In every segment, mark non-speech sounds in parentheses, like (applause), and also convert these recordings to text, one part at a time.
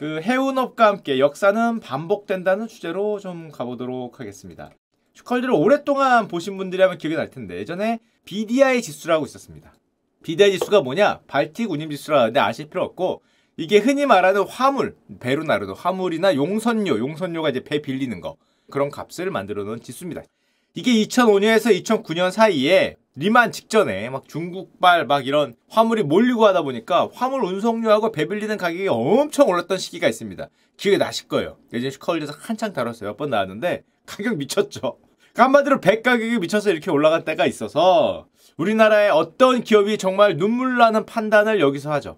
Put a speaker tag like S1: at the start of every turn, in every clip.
S1: 그 해운업과 함께 역사는 반복된다는 주제로 좀 가보도록 하겠습니다. 슈컬드를 오랫동안 보신 분들이라면 기억이 날 텐데 예전에 BDI 지수라고 있었습니다. BDI 지수가 뭐냐? 발틱 운임 지수라는데 아실 필요 없고 이게 흔히 말하는 화물, 베르나르도 화물이나 용선료, 용선료가 이제 배 빌리는 거 그런 값을 만들어 놓은 지수입니다. 이게 2005년에서 2009년 사이에 리만 직전에 막 중국발 막 이런 화물이 몰리고 하다 보니까 화물 운송료하고 배불리는 가격이 엄청 올랐던 시기가 있습니다. 기억이 나실 거예요. 예전에 슈커리에서 한창 다뤘어요. 몇 번 나왔는데 가격 미쳤죠. 그러니까 한마디로 배 가격이 미쳐서 이렇게 올라간 때가 있어서 우리나라의 어떤 기업이 정말 눈물 나는 판단을 여기서 하죠.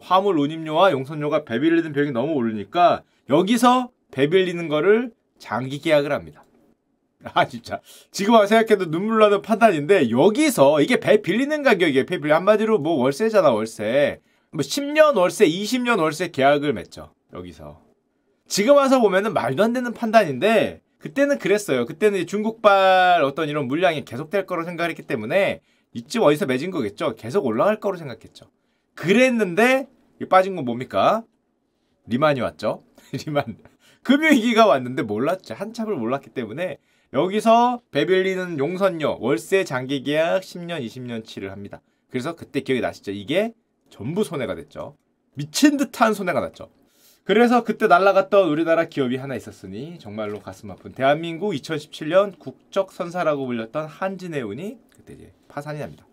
S1: 화물 운임료와 용선료가 배빌리는 벽이 너무 오르니까 여기서 배빌리는 거를 장기 계약을 합니다. (laughs) 아 진짜 지금 와 생각해도 눈물 나는 판단인데 여기서 이게 배 빌리는 가격이에요 배 빌리 한마디로 뭐 월세잖아 월세 뭐 10년 월세 20년 월세 계약을 맺죠 여기서 지금 와서 보면은 말도 안 되는 판단인데 그때는 그랬어요 그때는 중국발 어떤 이런 물량이 계속될 거로 생각했기 때문에 이쯤 어디서 맺은 거겠죠 계속 올라갈 거로 생각했죠 그랬는데 빠진 건 뭡니까 리만이 왔죠 (laughs) 리만 금융위기가 왔는데 몰랐죠 한참을 몰랐기 때문에 여기서 베빌리는 용선료 월세 장기 계약 10년 20년치를 합니다. 그래서 그때 기억이 나시죠? 이게 전부 손해가 됐죠. 미친 듯한 손해가 났죠. 그래서 그때 날라갔던 우리나라 기업이 하나 있었으니 정말로 가슴 아픈 대한민국 2017년 국적 선사라고 불렸던 한진해운이 그때 이제 파산이 납니다.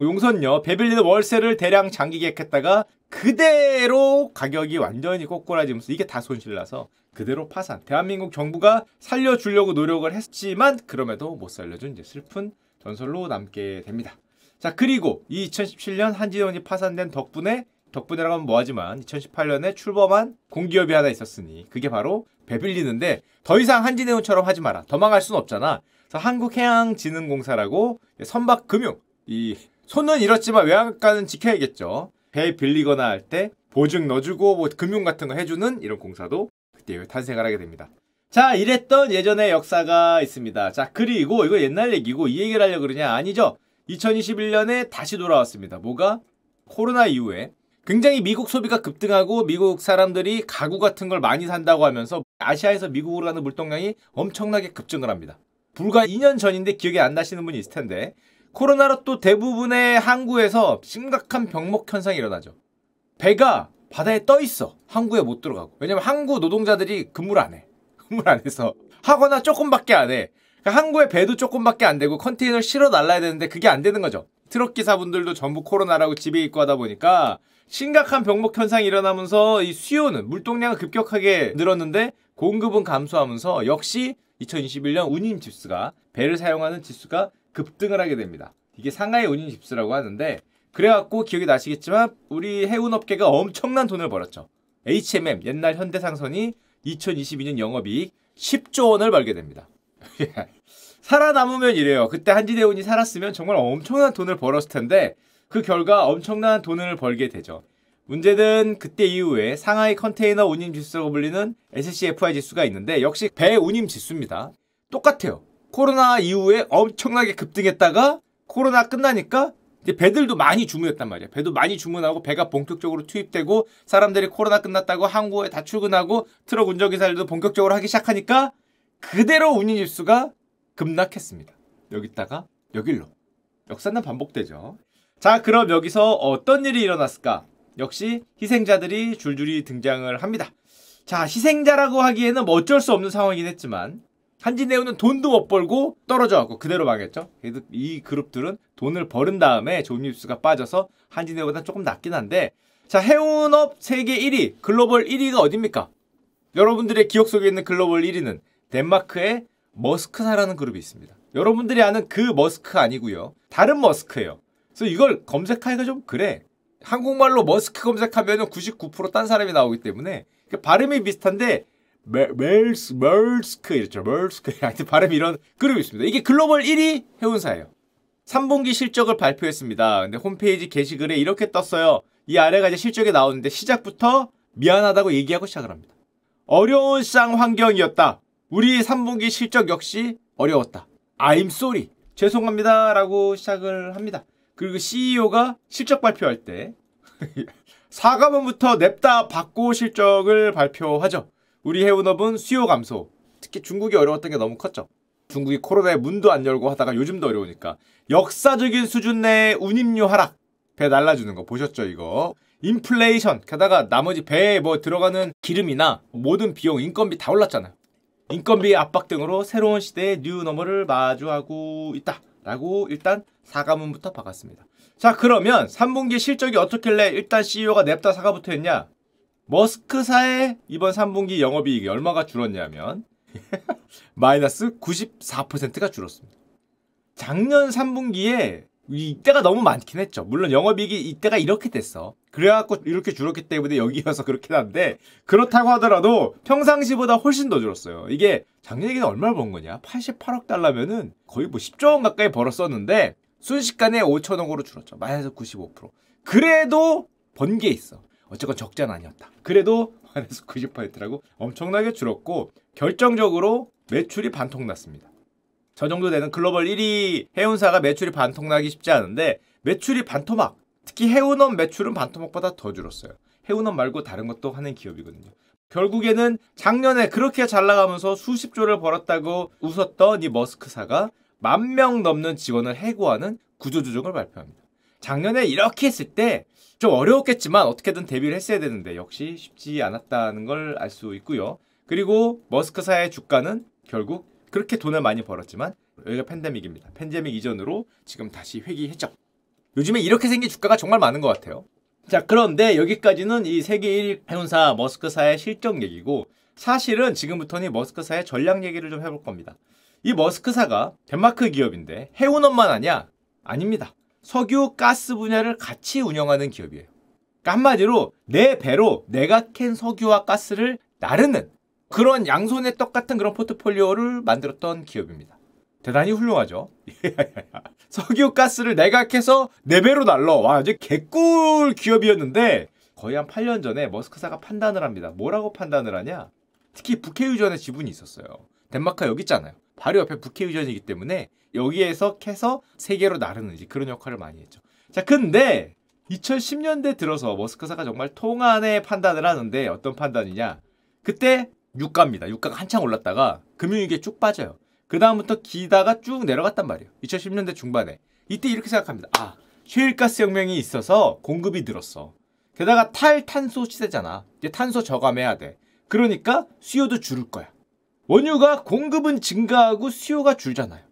S1: 용선료 베빌리는 월세를 대량 장기 계약했다가 그대로 가격이 완전히 꼬꾸라지면서 이게 다 손실나서 그대로 파산. 대한민국 정부가 살려주려고 노력을 했지만 그럼에도 못 살려준 이제 슬픈 전설로 남게 됩니다. 자 그리고 이 2017년 한진원이 파산된 덕분에 덕분이라고 하면 뭐하지만 2018년에 출범한 공기업이 하나 있었으니 그게 바로 배빌리는데 더 이상 한진해운처럼 하지 마라. 도망갈 순 없잖아. 그래서 한국해양진흥공사라고 선박금융 이 손은 잃었지만 외양간은 지켜야겠죠. 배 빌리거나 할 때 보증 넣어주고 뭐 금융 같은 거 해주는 이런 공사도 그때 탄생을 하게 됩니다. 자 이랬던 예전의 역사가 있습니다. 자 그리고 이거 옛날 얘기고 이 얘기를 하려고 그러냐 아니죠. 2021년에 다시 돌아왔습니다. 뭐가? 코로나 이후에 굉장히 미국 소비가 급등하고 미국 사람들이 가구 같은 걸 많이 산다고 하면서 아시아에서 미국으로 가는 물동량이 엄청나게 급증을 합니다. 불과 2년 전인데 기억이 안 나시는 분이 있을 텐데 코로나로 또 대부분의 항구에서 심각한 병목 현상이 일어나죠. 배가 바다에 떠 있어. 항구에 못 들어가고. 왜냐면 항구 노동자들이 근무를 안 해. (laughs) 근무를 안 해서 하거나 조금밖에 안 해. 그러니까 항구에 배도 조금밖에 안 되고 컨테이너 실어 날라야 되는데 그게 안 되는 거죠. 트럭 기사분들도 전부 코로나라고 집에 있고 하다 보니까 심각한 병목 현상이 일어나면서 이 수요는 물동량은 급격하게 늘었는데 공급은 감소하면서 역시 2021년 운임 지수가 배를 사용하는 지수가 급등을 하게 됩니다. 이게 상하이 운임 집수라고 하는데 그래갖고 기억이 나시겠지만 우리 해운업계가 엄청난 돈을 벌었죠. HMM 옛날 현대상선이 2022년 영업이익 10조 원을 벌게 됩니다. (laughs) 살아남으면 이래요. 그때 한지대운이 살았으면 정말 엄청난 돈을 벌었을 텐데 그 결과 엄청난 돈을 벌게 되죠. 문제는 그때 이후에 상하이 컨테이너 운임 지수라고 불리는 SCFI 지수가 있는데 역시 배 운임 지수입니다. 똑같아요. 코로나 이후에 엄청나게 급등했다가 코로나 끝나니까 이제 배들도 많이 주문했단 말이야. 배도 많이 주문하고 배가 본격적으로 투입되고 사람들이 코로나 끝났다고 항구에 다 출근하고 트럭 운전기사들도 본격적으로 하기 시작하니까 그대로 운인일수가 급락했습니다. 여기다가 여길로 역사는 반복되죠. 자 그럼 여기서 어떤 일이 일어났을까? 역시 희생자들이 줄줄이 등장을 합니다. 자 희생자라고 하기에는 뭐 어쩔 수 없는 상황이긴 했지만 한진대우는 돈도 못 벌고 떨어져갖고 그대로 망했죠. 이 그룹들은 돈을 벌은 다음에 존은 뉴스가 빠져서 한진대우보다 조금 낮긴 한데 자 해운업 세계 1위 글로벌 1위가 어딥니까? 여러분들의 기억 속에 있는 글로벌 1위는 덴마크의 머스크사라는 그룹이 있습니다. 여러분들이 아는 그 머스크 아니고요. 다른 머스크예요. 그래서 이걸 검색하기가 좀 그래. 한국말로 머스크 검색하면 99%딴 사람이 나오기 때문에 그 발음이 비슷한데 메, 멜스, 멀스크 이랬죠. 멜스크. (laughs) 하여튼 발음 이런 그룹이 있습니다. 이게 글로벌 1위 해운사예요. 3분기 실적을 발표했습니다. 근데 홈페이지 게시글에 이렇게 떴어요. 이 아래가 이제 실적이 나오는데 시작부터 미안하다고 얘기하고 시작을 합니다. 어려운 시장 환경이었다. 우리 3분기 실적 역시 어려웠다. I'm sorry. 죄송합니다. 라고 시작을 합니다. 그리고 CEO가 실적 발표할 때 (laughs) 사과문부터 냅다 받고 실적을 발표하죠. 우리 해운업은 수요 감소, 특히 중국이 어려웠던 게 너무 컸죠. 중국이 코로나에 문도 안 열고 하다가 요즘도 어려우니까 역사적인 수준 내에 운임료 하락 배 날라주는 거 보셨죠 이거 인플레이션 게다가 나머지 배에 뭐 들어가는 기름이나 모든 비용 인건비 다 올랐잖아요 인건비 압박 등으로 새로운 시대의 뉴노멀을 마주하고 있다 라고 일단 사과문부터 박았습니다 자 그러면 3분기 실적이 어떻길래 일단 CEO가 냅다 사과부터 했냐 머스크사의 이번 3분기 영업이익이 얼마가 줄었냐면 (laughs) 마이너스 94%가 줄었습니다. 작년 3분기에 이때가 너무 많긴 했죠. 물론 영업이익이 이때가 이렇게 됐어. 그래갖고 이렇게 줄었기 때문에 여기여서 그렇긴 한데 그렇다고 하더라도 평상시보다 훨씬 더 줄었어요. 이게 작년 에는 얼마를 번 거냐? 88억 달러면은 거의 뭐 10조 원 가까이 벌었었는데 순식간에 5천억으로 줄었죠. 마이너스 95%. 그래도 번 게 있어. 어쨌건 적자는 아니었다. 그래도 마이너스 90%라고 엄청나게 줄었고 결정적으로 매출이 반통 났습니다. 저 정도 되는 글로벌 1위 해운사가 매출이 반통 나기 쉽지 않은데 매출이 반토막 특히 해운업 매출은 반토막보다 더 줄었어요. 해운업 말고 다른 것도 하는 기업이거든요. 결국에는 작년에 그렇게 잘 나가면서 수십조를 벌었다고 웃었던 이 머스크사가 만 명 넘는 직원을 해고하는 구조조정을 발표합니다. 작년에 이렇게 했을 때좀 어려웠겠지만 어떻게든 데뷔를 했어야 되는데 역시 쉽지 않았다는 걸 알 수 있고요. 그리고 머스크사의 주가는 결국 그렇게 돈을 많이 벌었지만 여기가 팬데믹입니다. 팬데믹 이전으로 지금 다시 회귀했죠. 요즘에 이렇게 생긴 주가가 정말 많은 것 같아요. 자 그런데 여기까지는 이 세계 1위 회사 머스크사의 실적 얘기고 사실은 지금부터는 이 머스크사의 전략 얘기를 좀 해볼 겁니다. 이 머스크사가 덴마크 기업인데 해운업만 하냐? 아닙니다. 석유, 가스 분야를 같이 운영하는 기업이에요. 그러니까 한마디로 내 배로 내가 캔 석유와 가스를 나르는 그런 양손의 떡 같은 그런 포트폴리오를 만들었던 기업입니다. 대단히 훌륭하죠. (laughs) 예, 예, 예. 석유 가스를 내가 캐서 4배로 날러. 와, 이제 개꿀 기업이었는데 거의 한 8년 전에 머스크사가 판단을 합니다. 뭐라고 판단을 하냐? 특히 북해유전의 지분이 있었어요. 덴마크 여기 있잖아요. 바로 옆에 북해유전이기 때문에 여기에서 캐서 세계로 나르는 이제 그런 역할을 많이 했죠. 자, 근데 2010년대 들어서 머스크사가 정말 통안의 판단을 하는데 어떤 판단이냐? 그때 유가입니다. 유가가 한창 올랐다가 금융위기에 쭉 빠져요. 그 다음부터 기다가 쭉 내려갔단 말이에요. 2010년대 중반에 이때 이렇게 생각합니다. 아, 쉐일가스 혁명이 있어서 공급이 늘었어. 게다가 탈탄소 시대잖아. 이제 탄소 저감해야 돼. 그러니까 수요도 줄을 거야. 원유가 공급은 증가하고 수요가 줄잖아요.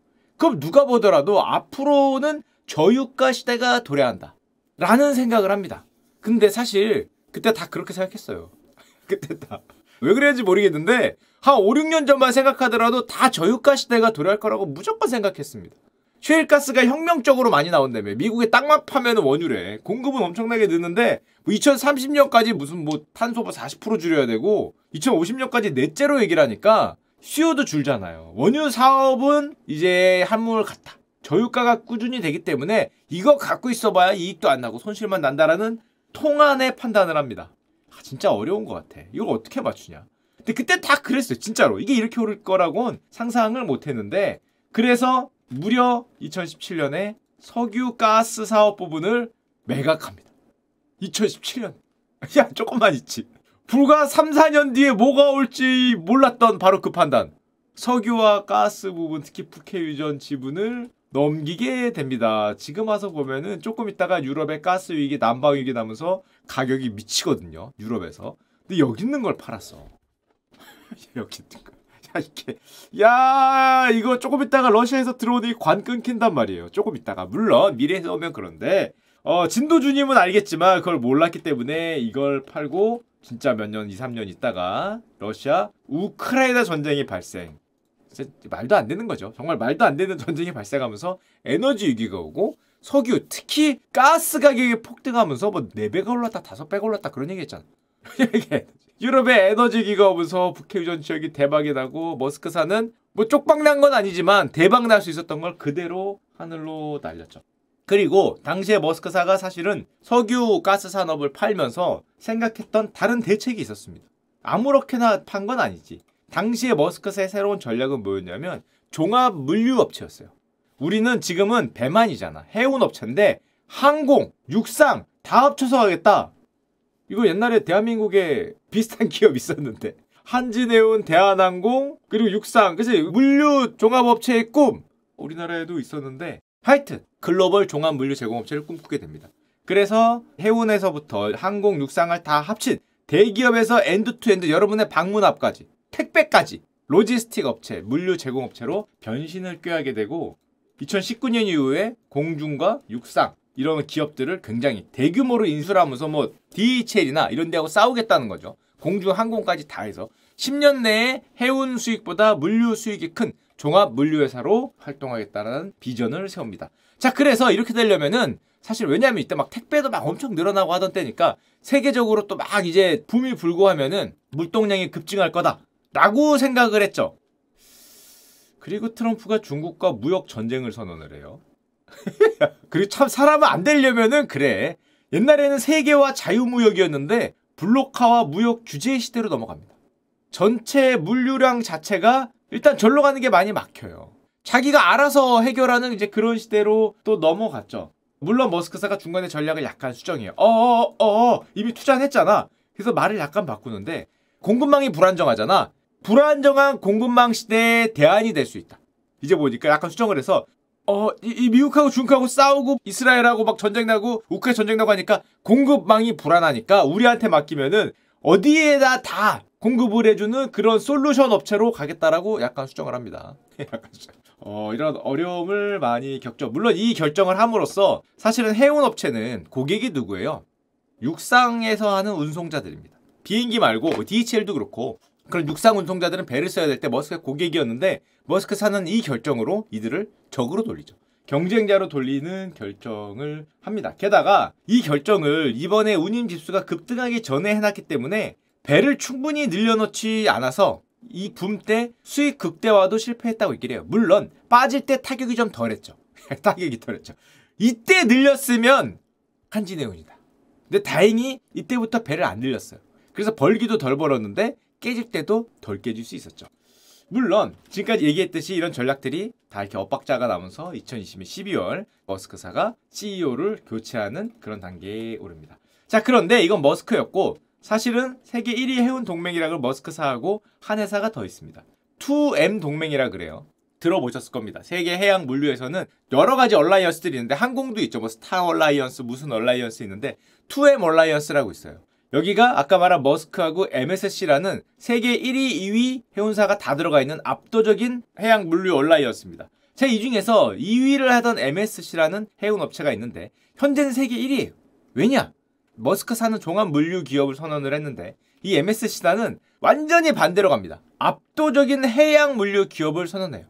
S1: 그럼 누가 보더라도 앞으로는 저유가 시대가 도래한다. 라는 생각을 합니다. 근데 사실 그때 다 그렇게 생각했어요. (laughs) 그때 다. 왜 그랬는지 모르겠는데 한 5, 6년 전만 생각하더라도 다 저유가 시대가 도래할 거라고 무조건 생각했습니다. 쉐일가스가 혁명적으로 많이 나온다며 미국에 땅만 파면 원유래 공급은 엄청나게 늦는데뭐 2030년까지 무슨 뭐 탄소 뭐40% 줄여야 되고 2050년까지 넷째로 얘기를 하니까 수요도 줄잖아요. 원유 사업은 이제 한물 같다. 저유가가 꾸준히 되기 때문에 이거 갖고 있어봐야 이익도 안 나고 손실만 난다라는 통안의 판단을 합니다. 아, 진짜 어려운 것 같아. 이걸 어떻게 맞추냐. 근데 그때 다 그랬어요. 진짜로. 이게 이렇게 오를 거라고는 상상을 못 했는데 그래서 무려 2017년에 석유 가스 사업 부분을 매각합니다. 2017년. (laughs) 야, 조금만 있지. 불과 3, 4년 뒤에 뭐가 올지 몰랐던 바로 그 판단. 석유와 가스 부분, 특히 북해 유전 지분을 넘기게 됩니다. 지금 와서 보면은 조금 있다가 유럽의 가스 위기, 난방 위기 나면서 가격이 미치거든요. 유럽에서. 근데 여기 있는 걸 팔았어. (laughs) 여기 있는 거. 야, 이게. 야, 이거 조금 있다가 러시아에서 들어오니 관 끊긴단 말이에요. 조금 있다가. 물론, 미래에서 오면 그런데, 어, 진도주님은 알겠지만 그걸 몰랐기 때문에 이걸 팔고 진짜 몇 년, 2, 3년 있다가 러시아 우크라이나 전쟁이 발생. 말도 안 되는 거죠. 정말 말도 안 되는 전쟁이 발생하면서 에너지 위기가 오고 석유, 특히 가스 가격이 폭등하면서 뭐 4배가 올랐다, 5배가 올랐다 그런 얘기 했잖아. (laughs) 유럽의 에너지 위기가 오면서 북해 유전 지역이 대박이 나고 머스크사는 뭐 쪽박 난건 아니지만 대박 날 수 있었던 걸 그대로 하늘로 날렸죠. 그리고 당시에 머스크사가 사실은 석유 가스 산업을 팔면서 생각했던 다른 대책이 있었습니다. 아무렇게나 판 건 아니지. 당시에 머스크사의 새로운 전략은 뭐였냐면 종합 물류업체였어요. 우리는 지금은 배만이잖아. 해운업체인데 항공, 육상 다 합쳐서 하겠다. 이거 옛날에 대한민국에 비슷한 (laughs) 기업 있었는데 한진해운, 대한항공, 그리고 육상, 그치? 물류 종합업체의 꿈! 우리나라에도 있었는데 화이트 글로벌 종합 물류 제공업체를 꿈꾸게 됩니다. 그래서 해운에서부터 항공 육상을 다 합친 대기업에서 엔드투엔드 여러분의 방문 앞까지 택배까지 로지스틱 업체, 물류 제공 업체로 변신을 꾀하게 되고 2019년 이후에 공중과 육상 이런 기업들을 굉장히 대규모로 인수를 하면서 뭐 DHL이나 이런 데하고 싸우겠다는 거죠. 공중 항공까지 다 해서 10년 내에 해운 수익보다 물류 수익이 큰 종합 물류회사로 활동하겠다는 비전을 세웁니다. 자, 그래서 이렇게 되려면은 사실 왜냐하면 이때 막 택배도 막 엄청 늘어나고 하던 때니까 세계적으로 또 막 이제 붐이 불고 하면은 물동량이 급증할 거다라고 생각을 했죠. 그리고 트럼프가 중국과 무역 전쟁을 선언을 해요. (laughs) 그리고 참 사람은 안 되려면은 그래. 옛날에는 세계와 자유무역이었는데 블록화와 무역 규제 시대로 넘어갑니다. 전체 물류량 자체가 일단 절로 가는 게 많이 막혀요. 자기가 알아서 해결하는 이제 그런 시대로 또 넘어갔죠. 물론 머스크사가 중간에 전략을 약간 수정해요. 어어어 어어, 어, 이미 투자 했잖아. 그래서 말을 약간 바꾸는데 공급망이 불안정하잖아. 불안정한 공급망 시대의 대안이 될 수 있다. 이제 보니까 약간 수정을 해서 어, 이, 이, 미국하고 중국하고 싸우고 이스라엘하고 막 전쟁 나고 우크라이나 전쟁 나고 하니까 공급망이 불안하니까 우리한테 맡기면은 어디에다 다 공급을 해주는 그런 솔루션 업체로 가겠다라고 약간 수정을 합니다. (laughs) 어, 이런 어려움을 많이 겪죠. 물론 이 결정을 함으로써 사실은 해운 업체는 고객이 누구예요? 육상에서 하는 운송자들입니다. 비행기 말고 DHL도 뭐 그렇고 그런 육상 운송자들은 배를 써야 될 때 머스크가 고객이었는데 머스크 사는 이 결정으로 이들을 적으로 돌리죠. 경쟁자로 돌리는 결정을 합니다. 게다가 이 결정을 이번에 운임 지수가 급등하기 전에 해놨기 때문에 배를 충분히 늘려놓지 않아서 이 붐 때 수익 극대화도 실패했다고 얘길 해요. 물론 빠질 때 타격이 좀 덜했죠. (laughs) 타격이 덜했죠. 이때 늘렸으면 한진해운이다. 근데 다행히 이때부터 배를 안 늘렸어요. 그래서 벌기도 덜 벌었는데 깨질 때도 덜 깨질 수 있었죠. 물론 지금까지 얘기했듯이 이런 전략들이 다 이렇게 엇박자가 나면서 2020년 12월 머스크사가 CEO를 교체하는 그런 단계에 오릅니다. 자 그런데 이건 머스크였고 사실은 세계 1위 해운 동맹이라고 머스크사하고 한 회사가 더 있습니다. 2M 동맹이라 그래요. 들어보셨을 겁니다. 세계 해양 물류에서는 여러 가지 얼라이언스들이 있는데 항공도 있죠. 뭐 스타 얼라이언스 무슨 얼라이언스 있는데 2M 얼라이언스라고 있어요. 여기가 아까 말한 머스크하고 MSC라는 세계 1위, 2위 해운사가 다 들어가 있는 압도적인 해양 물류 얼라이언스입니다. 제이 중에서 2위를 하던 MSC라는 해운업체가 있는데 현재는 세계 1위예요. 왜냐? 머스크 사는 종합 물류 기업을 선언을 했는데 이 MSC단은 완전히 반대로 갑니다. 압도적인 해양 물류 기업을 선언해요.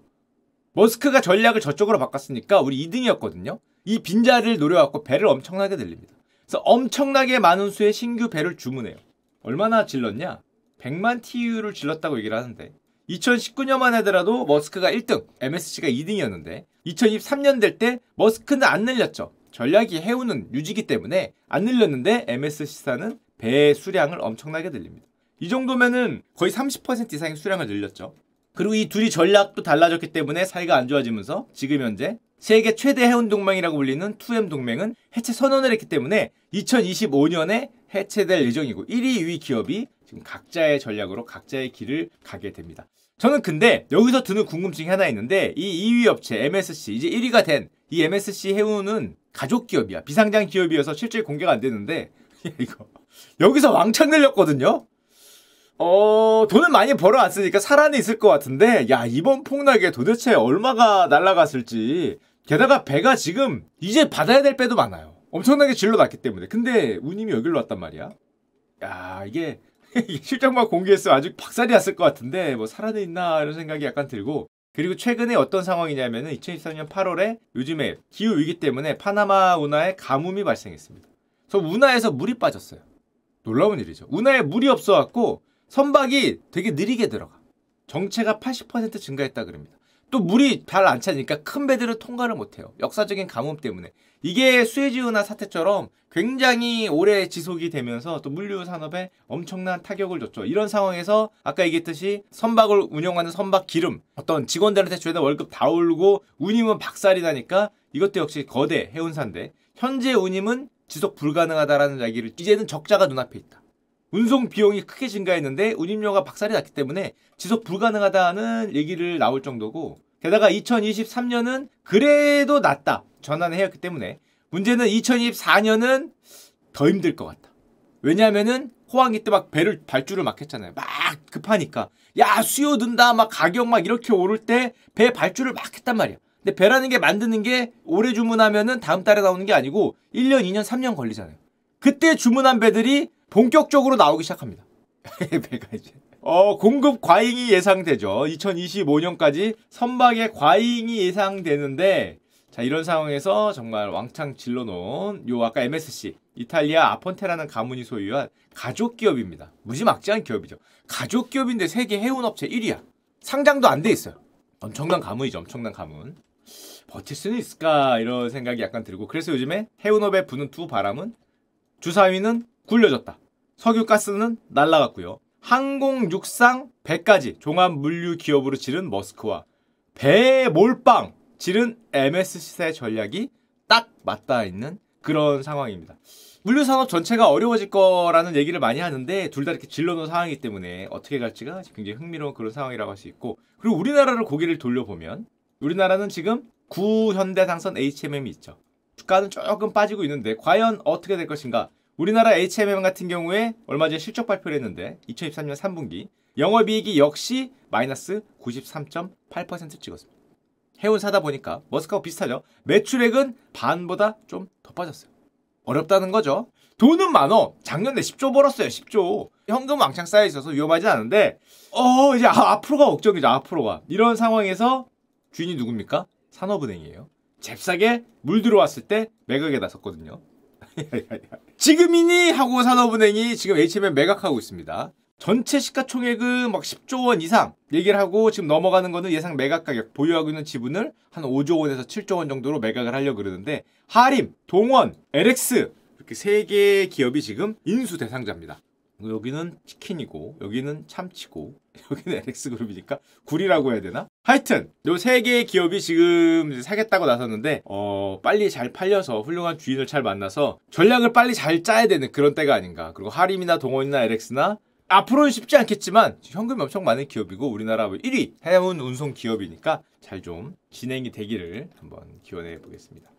S1: 머스크가 전략을 저쪽으로 바꿨으니까 우리 2등이었거든요. 이 빈자리를 노려갖고 배를 엄청나게 늘립니다. 그래서 엄청나게 많은 수의 신규 배를 주문해요. 얼마나 질렀냐? 100만 TU를 질렀다고 얘기를 하는데 2019년만 하더라도 머스크가 1등, MSC가 2등이었는데 2023년 될 때 머스크는 안 늘렸죠. 전략이 해오는 유지기 때문에 안 늘렸는데 MSC사는 배 수량을 엄청나게 늘립니다. 이 정도면은 거의 30% 이상의 수량을 늘렸죠. 그리고 이 둘이 전략도 달라졌기 때문에 사이가 안 좋아지면서 지금 현재 세계 최대 해운 동맹이라고 불리는 2M 동맹은 해체 선언을 했기 때문에 2025년에 해체될 예정이고 1위, 2위 기업이 지금 각자의 전략으로 각자의 길을 가게 됩니다. 저는 근데 여기서 드는 궁금증이 하나 있는데 이 2위 업체 MSC 이제 1위가 된 이 MSC 해운은 가족 기업이야. 비상장 기업이어서 실제 공개가 안 되는데 (laughs) 이거 여기서 왕창 늘렸거든요. 어, 돈을 많이 벌어왔으니까 살아는 있을 것 같은데, 야, 이번 폭락에 도대체 얼마가 날라갔을지. 게다가 배가 지금 이제 받아야 될 배도 많아요. 엄청나게 질러놨기 때문에. 근데 운임이 여기로 왔단 말이야. 야, 이게 (laughs) 실적만 공개했으면 아주 박살이 났을 것 같은데, 뭐 살아는 있나 이런 생각이 약간 들고, 그리고 최근에 어떤 상황이냐면은 2 0 1 3년 8월에 요즘에 기후 위기 때문에 파나마 운하에 가뭄이 발생했습니다. 그래서 운하에서 물이 빠졌어요. 놀라운 일이죠. 운하에 물이 없어갖고 선박이 되게 느리게 들어가. 정체가 80% 증가했다 그럽니다. 또 물이 잘 안 차니까 큰 배들은 통과를 못해요. 역사적인 가뭄 때문에. 이게 수에즈나 사태처럼 굉장히 오래 지속이 되면서 또 물류 산업에 엄청난 타격을 줬죠. 이런 상황에서 아까 얘기했듯이 선박을 운영하는 선박 기름, 어떤 직원들한테 줘야 월급 다 올고 리 운임은 박살이 나니까 이것도 역시 거대 해운사인데 현재 운임은 지속 불가능하다라는 이야기를 이제는 적자가 눈앞에 있다. 운송 비용이 크게 증가했는데 운임료가 박살이 났기 때문에 지속 불가능하다는 얘기를 나올 정도고 게다가 2023년은 그래도 낫다 전환을 해왔기 때문에 문제는 2024년은 더 힘들 것 같다. 왜냐하면은 호황이 때 막 배를 발주를 막 했잖아요. 막 급하니까 야 수요 든다막 가격 막 이렇게 오를 때 배 발주를 막 했단 말이야. 근데 배라는 게 만드는 게 올해 주문하면은 다음 달에 나오는 게 아니고 1년, 2년, 3년 걸리잖아요. 그때 주문한 배들이 본격적으로 나오기 시작합니다. (laughs) 배가 이제 어, 공급 과잉이 예상되죠. 2025년까지 선박의 과잉이 예상되는데 자, 이런 상황에서 정말 왕창 질러놓은 요 아까 MSC 이탈리아 아폰테라는 가문이 소유한 가족 기업입니다. 무지막지한 기업이죠. 가족 기업인데 세계 해운 업체 1위야. 상장도 안 돼 있어요. 엄청난 가문이죠. 엄청난 가문. 버틸 수는 있을까 이런 생각이 약간 들고 그래서 요즘에 해운업에 부는 두 바람은 주사위는 굴려졌다. 석유가스는 날라갔고요. 항공, 육상, 배까지 종합 물류 기업으로 지른 머스크와 배 몰빵 지른 MS 시세 전략이 딱 맞닿아 있는 그런 상황입니다. 물류 산업 전체가 어려워질 거라는 얘기를 많이 하는데 둘 다 이렇게 질러놓은 상황이기 때문에 어떻게 갈지가 굉장히 흥미로운 그런 상황이라고 할 수 있고 그리고 우리나라를 고개를 돌려보면 우리나라는 지금 구현대상선 HMM이 있죠. 주가는 조금 빠지고 있는데 과연 어떻게 될 것인가? 우리나라 HMM 같은 경우에 얼마 전에 실적 발표를 했는데 2023년 3분기 영업이익이 역시 마이너스 93.8% 찍었습니다. 해운 사다 보니까 머스크하고 비슷하죠. 매출액은 반보다 좀 더 빠졌어요. 어렵다는 거죠. 돈은 많어. 작년에 10조 벌었어요. 10조. 현금 왕창 쌓여 있어서 위험하지 않은데 어 이제 아, 앞으로가 걱정이죠. 앞으로가. 이런 상황에서 주인이 누굽니까? 산업은행이에요. 잽싸게 물 들어왔을 때매각에나 섰거든요. (laughs) 지금이니 하고 산업은행이 지금 HMM 매각하고 있습니다. 전체 시가총액은 막 10조 원 이상 얘기를 하고 지금 넘어가는 거는 예상 매각 가격 보유하고 있는 지분을 한 5조 원에서 7조 원 정도로 매각을 하려 고 그러는데 하림, 동원, LX 이렇게 세 개의 기업이 지금 인수 대상자입니다. 여기는 치킨이고 여기는 참치고 (laughs) 여기는 LX 그룹이니까 굴이라고 해야 되나? 하여튼 요 세 개의 기업이 지금 사겠다고 나섰는데 어 빨리 잘 팔려서 훌륭한 주인을 잘 만나서 전략을 빨리 잘 짜야 되는 그런 때가 아닌가 그리고 하림이나 동원이나 LX나 앞으로는 쉽지 않겠지만 현금이 엄청 많은 기업이고 우리나라 1위 뭐 해운 운송 기업이니까 잘 좀 진행이 되기를 한번 기원해 보겠습니다.